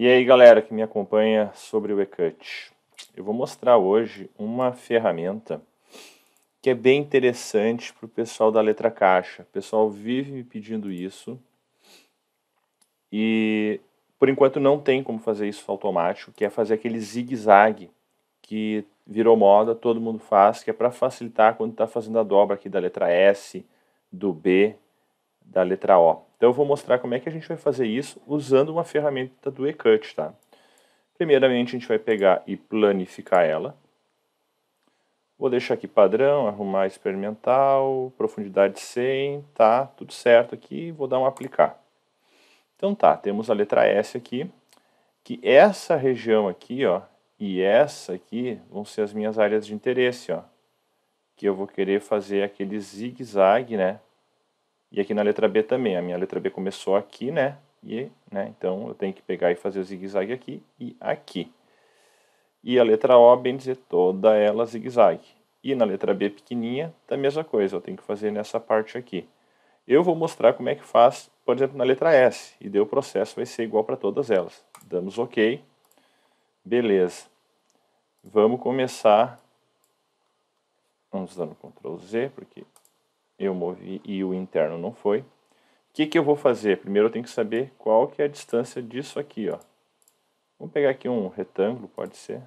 E aí galera que me acompanha sobre o eCut, eu vou mostrar hoje uma ferramenta que é bem interessante para o pessoal da letra caixa. O pessoal vive me pedindo isso e por enquanto não tem como fazer isso automático, que é fazer aquele zigue-zague que virou moda, todo mundo faz, que é para facilitar quando está fazendo a dobra aqui da letra S, do B, da letra O. Então eu vou mostrar como é que a gente vai fazer isso usando uma ferramenta do eCut, tá? Primeiramente a gente vai pegar e planificar ela. Vou deixar aqui padrão, arrumar experimental, profundidade 100, tá, tudo certo aqui, vou dar um aplicar. Então tá, temos a letra S aqui, que essa região aqui, ó, e essa aqui vão ser as minhas áreas de interesse, ó. Que eu vou querer fazer aquele zigue-zague, né, e aqui na letra B também, a minha letra B começou aqui, né? E, né? Então eu tenho que pegar e fazer o zigue-zague aqui e aqui. E a letra O, bem dizer, toda ela zigue-zague. E na letra B pequenininha, da mesma coisa, eu tenho que fazer nessa parte aqui. Eu vou mostrar como é que faz, por exemplo, na letra S. E deu o processo vai ser igual para todas elas. Damos OK. Beleza. Vamos começar. Vamos dando Ctrl Z, porque eu movi e o interno não foi. O que, que eu vou fazer? Primeiro eu tenho que saber qual que é a distância disso aqui. Ó. Vamos pegar aqui um retângulo, pode ser.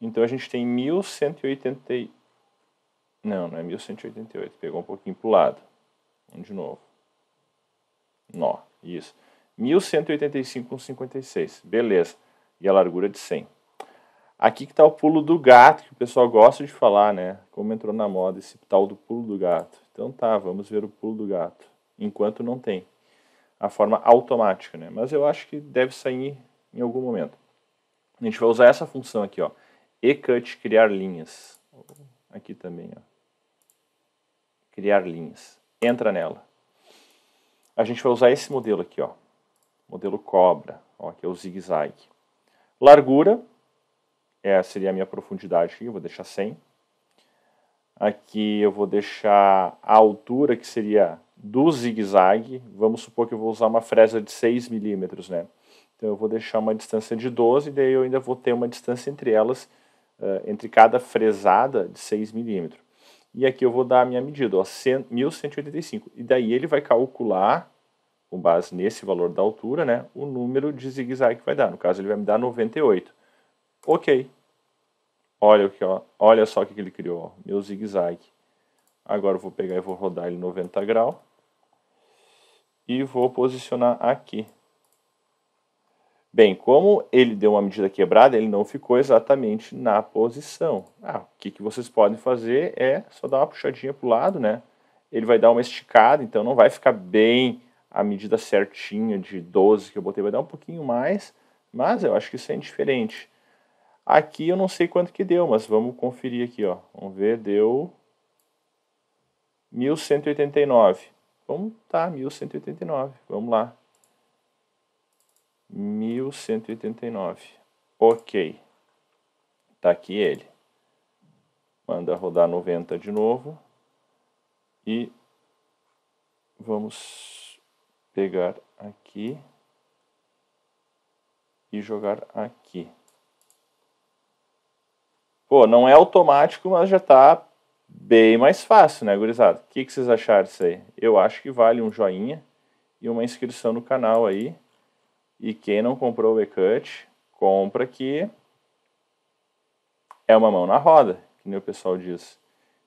Então a gente tem 1180... Não, não é 1188, pegou um pouquinho para o lado. Vamos de novo. Nó, isso. 1185,56, beleza. E a largura de 100. Aqui que tá o pulo do gato, que o pessoal gosta de falar, né? Como entrou na moda esse tal do pulo do gato. Então tá, vamos ver o pulo do gato. Enquanto não tem a forma automática, né? Mas eu acho que deve sair em algum momento. A gente vai usar essa função aqui, ó. E-cut, criar linhas. Aqui também, ó. Criar linhas. Entra nela. A gente vai usar esse modelo aqui, ó. Modelo cobra, ó, que é o zigue-zague. Largura, essa é, seria a minha profundidade aqui, vou deixar 100. Aqui eu vou deixar a altura, que seria do zigue-zague. Vamos supor que eu vou usar uma fresa de 6 milímetros, né? Então eu vou deixar uma distância de 12, daí eu ainda vou ter uma distância entre elas, uh, entre cada fresada de 6 milímetros. E aqui eu vou dar a minha medida, ó, 100, 1185. E daí ele vai calcular, com base nesse valor da altura, né, o número de zigue-zague que vai dar. No caso, ele vai me dar 98. Ok, Olha, aqui, ó. Olha só o que ele criou, meu zigue-zague. Agora eu vou pegar e vou rodar ele 90 graus. E vou posicionar aqui. Bem, como ele deu uma medida quebrada, ele não ficou exatamente na posição. Ah, o que, que vocês podem fazer é só dar uma puxadinha para o lado, né? Ele vai dar uma esticada, então não vai ficar bem a medida certinha de 12 que eu botei, vai dar um pouquinho mais, mas eu acho que isso é indiferente. Aqui eu não sei quanto que deu, mas vamos conferir aqui, ó. Vamos ver, deu 1189. Vamos, tá, 1189. Vamos lá. 1189. OK. Tá aqui ele. Manda rodar 90 de novo. E vamos pegar aqui e jogar aqui pô, não é automático, mas já está bem mais fácil, né, gurizada? O que, que vocês acharam disso aí? Eu acho que vale um joinha e uma inscrição no canal aí. E quem não comprou o e-cut, compra que é uma mão na roda, que nem o pessoal diz.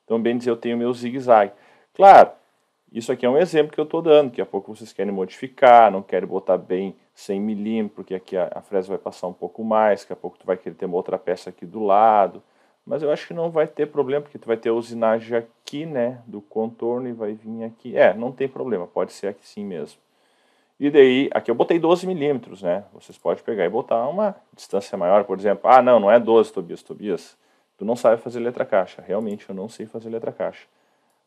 Então, bem dizer, eu tenho meu zigue-zague. Claro, isso aqui é um exemplo que eu estou dando. Daqui a pouco vocês querem modificar, não querem botar bem 100 milímetro, porque aqui a, a fresa vai passar um pouco mais, daqui a pouco tu vai querer ter uma outra peça aqui do lado. Mas eu acho que não vai ter problema, porque tu vai ter a usinagem aqui, né, do contorno e vai vir aqui. É, não tem problema, pode ser aqui sim mesmo. E daí, aqui eu botei 12 milímetros, né? Vocês podem pegar e botar uma distância maior, por exemplo. Ah, não, não é 12, Tobias, Tobias. Tu não sabe fazer letra caixa. Realmente, eu não sei fazer letra caixa.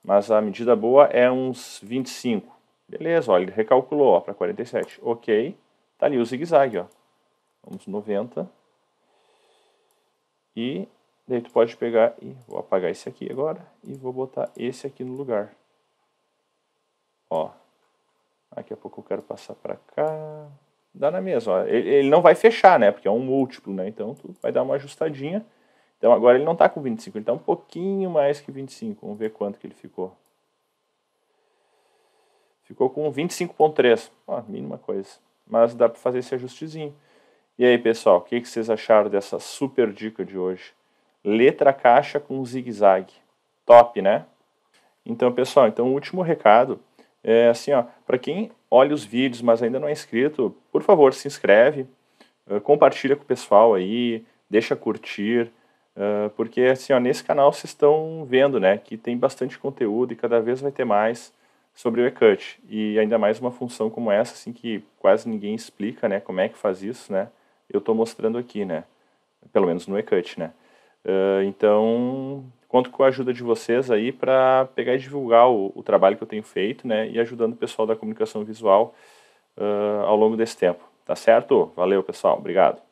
Mas a medida boa é uns 25. Beleza, olha ele recalculou, ó, para 47. Ok, tá ali o zigue-zague, ó. Vamos 90. E Daí tu pode pegar e vou apagar esse aqui agora e vou botar esse aqui no lugar. Ó. Daqui a pouco eu quero passar para cá. Dá na mesma, Ele, ele, não vai fechar, né? Porque é um múltiplo, né? Então tu vai dar uma ajustadinha. Então agora ele não está com 25, ele está um pouquinho mais que 25. Vamos ver quanto que ele ficou. Ficou com 25.3. Ó, mínima coisa. Mas dá para fazer esse ajustezinho. E aí, pessoal, o que, que vocês acharam dessa super dica de hoje? letra caixa com zigue-zague. Top, né? Então, pessoal, então o último recado é assim, ó, para quem olha os vídeos, mas ainda não é inscrito, por favor, se inscreve, compartilha com o pessoal aí, deixa curtir, porque assim, ó, nesse canal vocês estão vendo, né, que tem bastante conteúdo e cada vez vai ter mais sobre o eCut. E ainda mais uma função como essa, assim, que quase ninguém explica, né, como é que faz isso, né, eu estou mostrando aqui, né, pelo menos no eCut, né. Uh, então, conto com a ajuda de vocês aí para pegar e divulgar o, o, trabalho que eu tenho feito, né? E ajudando o pessoal da comunicação visual uh, ao longo desse tempo. Tá certo? Valeu, pessoal. Obrigado.